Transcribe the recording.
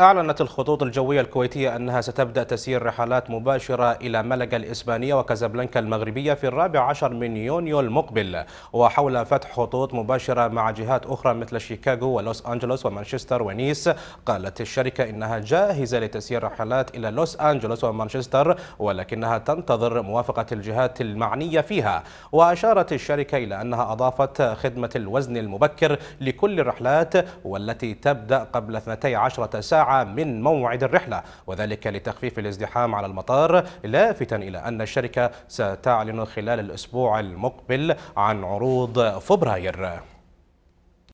أعلنت الخطوط الجوية الكويتية أنها ستبدأ تسيير رحلات مباشرة إلى ملقا الإسبانية وكازابلانكا المغربية في الرابع عشر من يونيو المقبل وحول فتح خطوط مباشرة مع جهات أخرى مثل شيكاغو ولوس أنجلوس ومانشستر ونيس قالت الشركة إنها جاهزة لتسيير رحلات إلى لوس أنجلوس ومانشستر ولكنها تنتظر موافقة الجهات المعنية فيها وأشارت الشركة إلى أنها أضافت خدمة الوزن المبكر لكل الرحلات والتي تبدأ قبل 12 ساعة من موعد الرحلة وذلك لتخفيف الازدحام على المطار لافتا إلى أن الشركة ستعلن خلال الأسبوع المقبل عن عروض فبراير